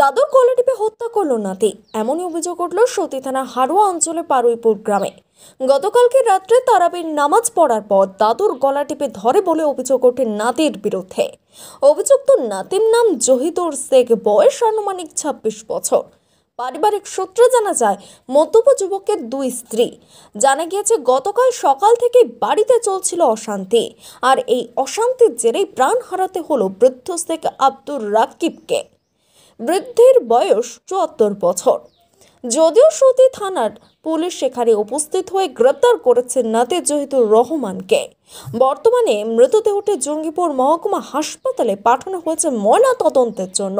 দাদুর কলা টিপে হত্যা করল নাতি এমনই অভিযোগ উঠল সতী থানা হারোয়া অঞ্চলে পারুইপুর গ্রামে গতকালকে রাত্রে তারাবির নামাজ পড়ার পর দাদুর গলা টিপে ধরে বলে অভিযোগ ওঠে নাতির বিরুদ্ধে অভিযুক্ত নাতির নাম জহিদুর শেখ বয়স আনুমানিক ছাব্বিশ বছর পারিবারিক সূত্রে জানা যায় মদ্যপ যুবকের দুই স্ত্রী জানা গিয়েছে গতকাল সকাল থেকে বাড়িতে চলছিল অশান্তি আর এই অশান্তির জেরেই প্রাণ হারাতে হলো বৃদ্ধ শেখ আব্দুর রাকিবকে বৃদ্ধির বয়স চুয়াত্তর বছর যদিও সতী থানার পুলিশ সেখানে উপস্থিত হয়ে গ্রেপ্তার করেছে নাতে জহিদুর রহমানকে বর্তমানে মৃতদেহটি জঙ্গিপুর মহকুমা হাসপাতালে পাঠানো হয়েছে ময়না তদন্তের জন্য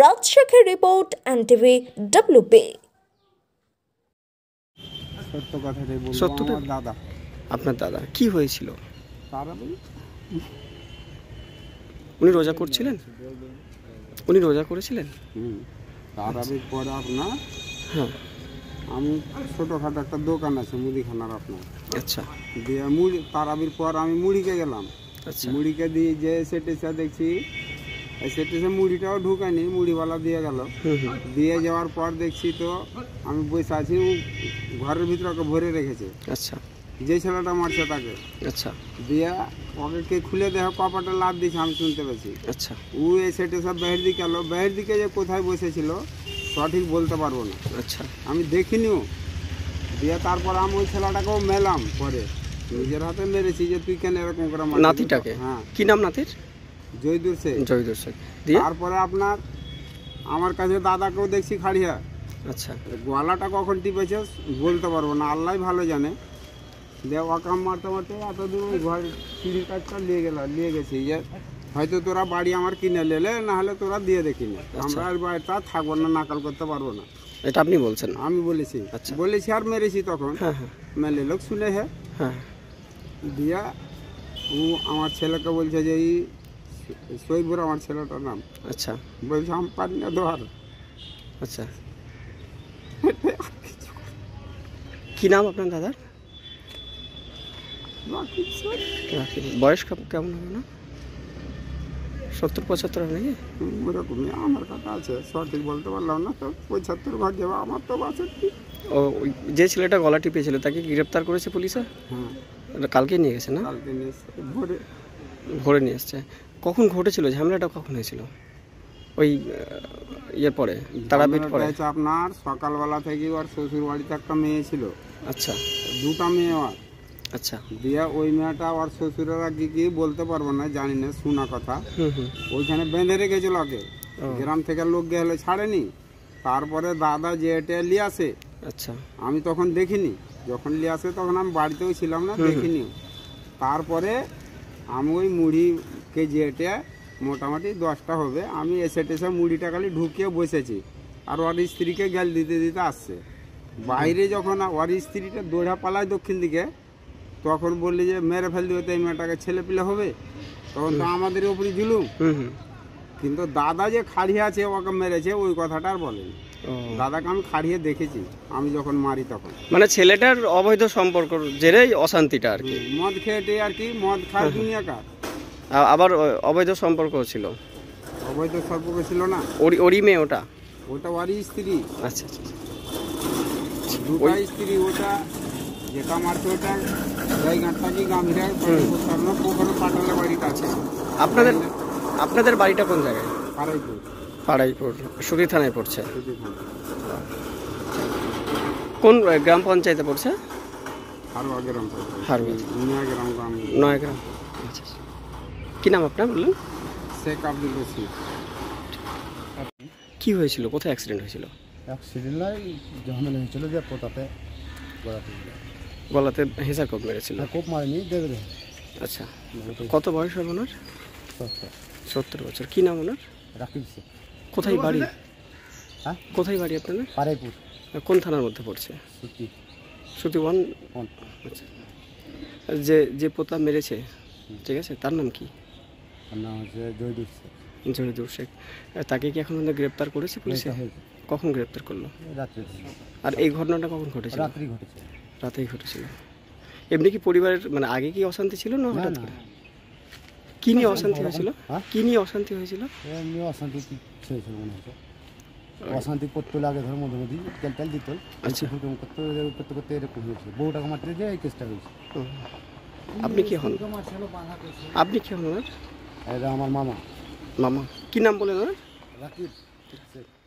রাজশেখের রিপোর্ট এন টিভি পি সত্য কথাটাই বলবো আমার দাদা আপনার দাদা কি হয়েছিল তারা বলি উনি রোজা করছিলেন উনি রোজা করেছিলেন হুম তারাবির পর আপনার হ্যাঁ আমি ছোটোখাটো একটা দোকান আছে মুদিখানার আপনার আচ্ছা দিয়ে মুড়ি তারাবির পর আমি মুড়িকে গেলাম আচ্ছা মুড়িকে দিয়ে যে সেটেসা দেখছি সেটেসে মুড়িটাও ঢুকায়নি মুড়িওয়ালা দিয়ে গেল দিয়ে যাওয়ার পর দেখছি তো আমি বসে আছি ঘরের ভিতরে ভরে রেখেছে আচ্ছা যে ছেলেটা মারছে তাকে আচ্ছা দিয়ে ওদেরকে খুলে দেখো কপাটা লাভ দিয়েছে আমি শুনতে পেয়েছি আচ্ছা ও এই সেটে সব বাইরের দিকে এলো বাইরের দিকে যে কোথায় বসেছিল সঠিক বলতে পারবো না আচ্ছা আমি দেখিনিও দিয়ে তারপর আমি ওই ছেলেটাকেও মেলাম পরে নিজের হাতে মেরেছি যে তুই কেন এরকম করে নাতিটাকে হ্যাঁ কি নাম নাতির জয়দুর শেখ জয়দুর শেখ তারপরে আপনার আমার কাছে দাদাকেও দেখছি খাড়িয়া আচ্ছা গলাটা কখন টিপেছে বলতে পারবো না আল্লাহ ভালো জানে দেও অকাম মারতাম বটে আতো গোড় সিড়ি কাটটা নিয়ে গেল নিয়ে গেছে ইয়ার হয়তো তোরা বাড়ি আমার কিনা লেলে না হলে তোরা দিয়া দিবি না আমরা আর ব্যথা থাকব না নাকাল করতে পারব না এটা আপনি বলছেন আমি বলেছি আচ্ছা বলেছি আর মেরেছি তখন হ্যাঁ হ্যাঁ मैले লোক শুনে হ্যাঁ দিয়া ও আমার ছেলে কে বলছ যেই সৈবুর আমার ছেলেটার নাম আচ্ছা বলছ হাম পানি নে দহর আচ্ছা কি নাম আপনার দাদর বয়স কেমন হবে না সত্তর পঁচাত্তর হবে নাকি ওরকমই আমার কাকা আছে সঠিক বলতে পারলাম না তো পঁচাত্তর ভাগ যাবে আমার তো আছে ও যে ছেলেটা গলা টিপেছিল তাকে গ্রেপ্তার করেছে পুলিশে হ্যাঁ কালকে নিয়ে গেছে না কালকে নিয়ে এসছে ভোরে ভোরে নিয়ে এসছে কখন ঘটেছিল ঝামেলাটা কখন হয়েছিল ওই ইয়ের পরে তারাপীঠ পরে আপনার সকালবেলা থেকে ওর শ্বশুর বাড়িতে একটা মেয়ে ছিল আচ্ছা দুটা মেয়ে আর আচ্ছা দিয়া ওই মেয়েটা আর শ্বশুরেরা কি কি বলতে পারবো না জানি না শোনা কথা ওইখানে বেঁধে রেখেছিল আগে গ্রাম থেকে লোক গেলে ছাড়েনি তারপরে দাদা যেটে নিয়ে আসে আচ্ছা আমি তখন দেখিনি যখন নিয়ে আসে তখন আমি বাড়িতেও ছিলাম না দেখিনি তারপরে আমি ওই মুড়িকে কেজি এটা মোটামুটি দশটা হবে আমি এসে টেসে মুড়িটা খালি ঢুকিয়ে বসেছি আর ওর স্ত্রীকে গেল দিতে দিতে আসছে বাইরে যখন ওর স্ত্রীটা দৌড়া পালায় দক্ষিণ দিকে তখন বললি যে মেরে ফেল দিবে এই মেয়েটাকে ছেলে পিলে হবে তখন তো আমাদের উপরে জুলুম কিন্তু দাদা যে খাড়িয়ে আছে ওকে মেরেছে ওই কথাটা আর বলেনি দাদাকে আমি খাড়িয়ে দেখেছি আমি যখন মারি তখন মানে ছেলেটার অবৈধ সম্পর্ক জেরেই অশান্তিটা আর কি মদ খেয়েটে আর কি মদ খায় দুনিয়াকার আবার অবৈধ সম্পর্ক ছিল অবৈধ সম্পর্ক ছিল না ওরি ওরি মেয়ে ওটা ওটা ওরি স্ত্রী আচ্ছা আচ্ছা, আচ্ছা। স্ত্রী ওটা যেটা মারছে ওটা রায়ঘাটটা কি গামীরা আপনাদের আপনাদের বাড়িটা কোন জায়গায় পাড়াইপুর পাড়াইপুর সুরি থানায় পড়ছে কোন গ্রাম পঞ্চায়েতে পড়ছে গ্রাম আচ্ছা, আচ্ছা। কি নাম আপনার বললেন শেখ আব্দুল কি হয়েছিল কোথায় অ্যাক্সিডেন্ট হয়েছিল অ্যাক্সিডেন্ট নয় ঝামেলা হয়েছিল যে পোতাতে গড়াতে গলাতে হেসার কোপ মেরেছিল কোপ মারেনি দেখবে আচ্ছা কত বয়স হবে ওনার সত্তর বছর কি নাম ওনার রাকিব কোথায় বাড়ি হ্যাঁ কোথায় বাড়ি আপনার পারাইপুর কোন থানার মধ্যে পড়ছে সুতি ওয়ান ওয়ান আচ্ছা যে যে পোতা মেরেছে ঠিক আছে তার নাম কি জয়দুর শেখ তাকে কি এখন গ্রেপ্তার করেছে পুলিশে কখন গ্রেপ্তার করলো আর এই ঘটনাটা কখন ঘটেছে রাত্রি ঘটেছে রাতেই ঘটেছিল এমনি কি পরিবারের মানে আগে কি অশান্তি ছিল না হঠাৎ করে কি নিয়ে অশান্তি হয়েছিল কি নিয়ে অশান্তি হয়েছিল এমনি অশান্তি হয়েছিল অশান্তি করতে লাগে ধর মধ্যে মধ্যে তেল তেল দিত আচ্ছা করতে করতে করতে এরকম হয়েছে বউটাকে মারতে যে এই কেসটা হয়েছে আপনি কি হন আপনি কি হন ওনার আমার মামা মামা কি নাম বলে ওনার রাকিব